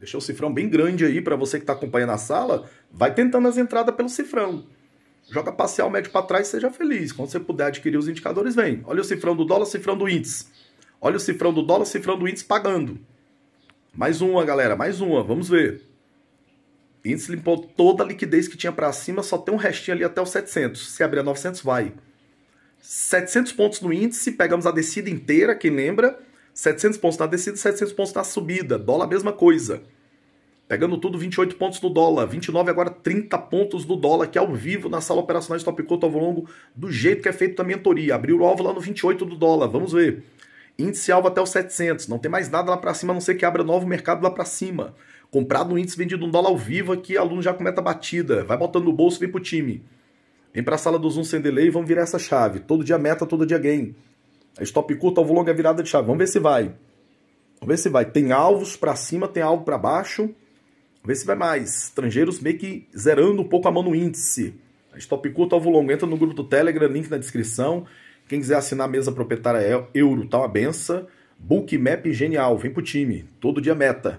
Deixei o cifrão bem grande aí para você que está acompanhando a sala. Vai tentando as entradas pelo cifrão. Joga parcial médio para trás seja feliz. Quando você puder adquirir os indicadores, vem. Olha o cifrão do dólar, cifrão do índice. Olha o cifrão do dólar, cifrão do índice pagando. Mais uma, galera, mais uma. Vamos ver. Índice limpou toda a liquidez que tinha para cima, só tem um restinho ali até os 700. Se abrir a 900, vai. 700 pontos no índice, pegamos a descida inteira, quem lembra? 700 pontos na descida, 700 pontos na subida. Dólar, mesma coisa. Pegando tudo, 28 pontos no dólar. 29 agora, 30 pontos no dólar, que é ao vivo na sala operacional de Top ao longo, do jeito que é feito da mentoria. Abriu o alvo lá no 28 do dólar, vamos ver. Índice alvo até os 700. Não tem mais nada lá para cima, a não ser que abra novo mercado lá para cima. Comprado um índice vendido um dólar ao vivo aqui, aluno já cometa a batida. Vai botando no bolso, vem pro time. Vem para a sala do Zoom sem delay e vamos virar essa chave. Todo dia meta, todo dia gain. Stop curto, alvo longo é virada de chave. Vamos ver se vai. Vamos ver se vai. Tem alvos para cima, tem alvo para baixo. Vamos ver se vai mais. Estrangeiros meio que zerando um pouco a mão no índice. Stop curto, alvo longo. Entra no grupo do Telegram, link na descrição. Quem quiser assinar a mesa proprietária é Euro, tá uma benção. Bookmap genial, vem pro time. Todo dia meta.